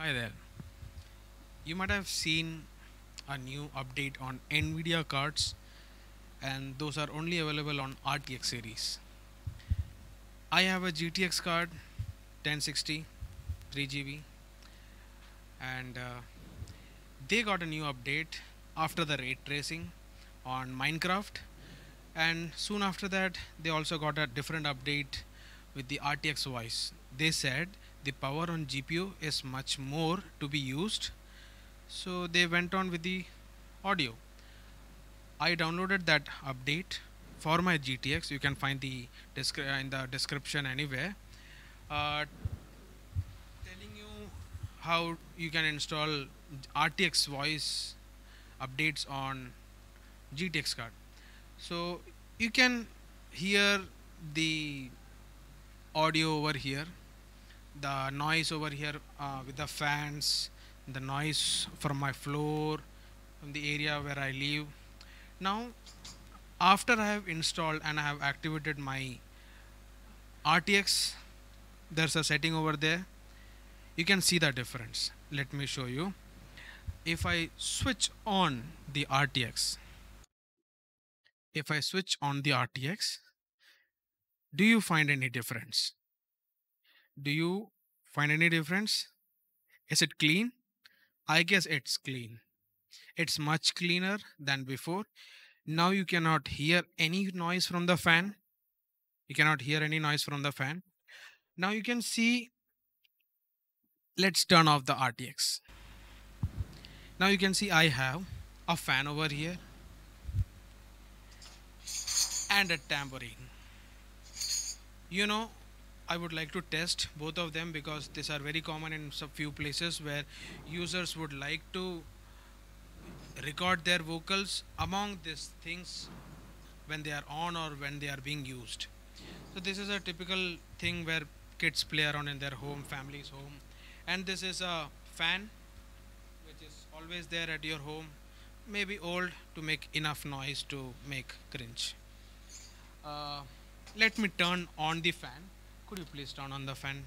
Hi there. You might have seen a new update on NVIDIA cards and those are only available on RTX series. I have a GTX card 1060 3GB and uh, they got a new update after the ray tracing on Minecraft and soon after that they also got a different update with the RTX voice. They said the power on GPU is much more to be used so they went on with the audio I downloaded that update for my GTX you can find the uh, in the description anywhere uh, telling you how you can install RTX voice updates on GTX card so you can hear the audio over here the noise over here uh, with the fans the noise from my floor from the area where I live now after I have installed and I have activated my RTX there's a setting over there you can see the difference let me show you if I switch on the RTX if I switch on the RTX do you find any difference do you find any difference? Is it clean? I guess it's clean. It's much cleaner than before. Now you cannot hear any noise from the fan. You cannot hear any noise from the fan. Now you can see, let's turn off the RTX. Now you can see I have a fan over here and a tambourine. You know, I would like to test both of them because these are very common in some few places where users would like to record their vocals among these things when they are on or when they are being used. So this is a typical thing where kids play around in their home, family's home. And this is a fan which is always there at your home, maybe old to make enough noise to make cringe. Uh, let me turn on the fan could you please turn on the fan?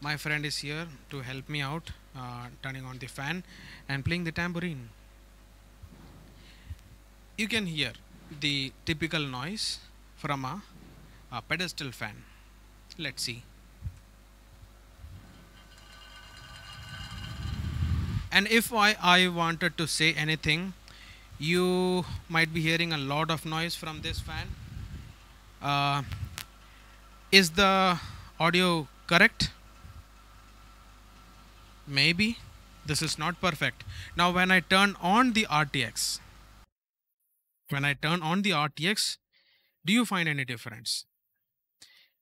My friend is here to help me out, uh, turning on the fan and playing the tambourine. You can hear the typical noise from a, a pedestal fan. Let's see. And if I, I wanted to say anything, you might be hearing a lot of noise from this fan. Uh, is the audio correct? Maybe. This is not perfect. Now when I turn on the RTX, when I turn on the RTX, do you find any difference?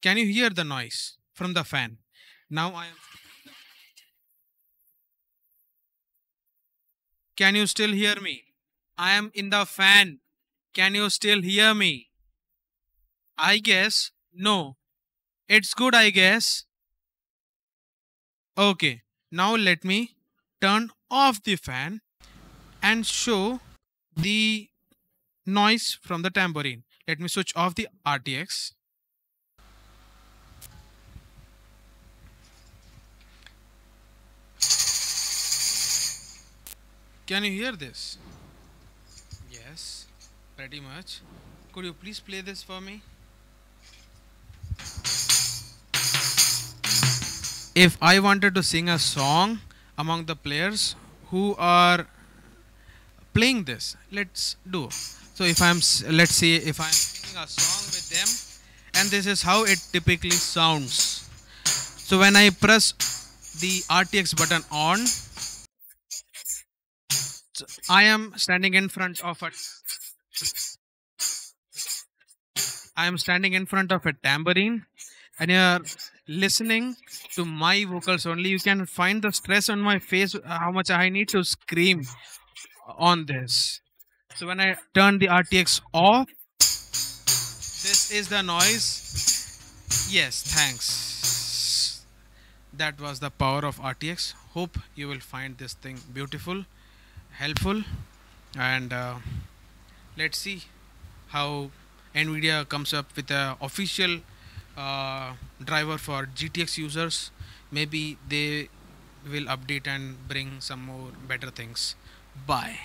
Can you hear the noise from the fan? Now I am... Can you still hear me? I am in the fan. Can you still hear me? I guess no. It's good, I guess. Okay, now let me turn off the fan and show the noise from the tambourine. Let me switch off the RTX. Can you hear this? Yes, pretty much. Could you please play this for me? if I wanted to sing a song among the players who are playing this, let's do. So if I'm, let's see, if I'm singing a song with them, and this is how it typically sounds. So when I press the RTX button on, I am standing in front of a I am standing in front of a tambourine and here listening to my vocals only you can find the stress on my face how much i need to scream on this so when i turn the rtx off this is the noise yes thanks that was the power of rtx hope you will find this thing beautiful helpful and uh, let's see how nvidia comes up with a official uh, driver for GTX users, maybe they will update and bring some more better things. Bye.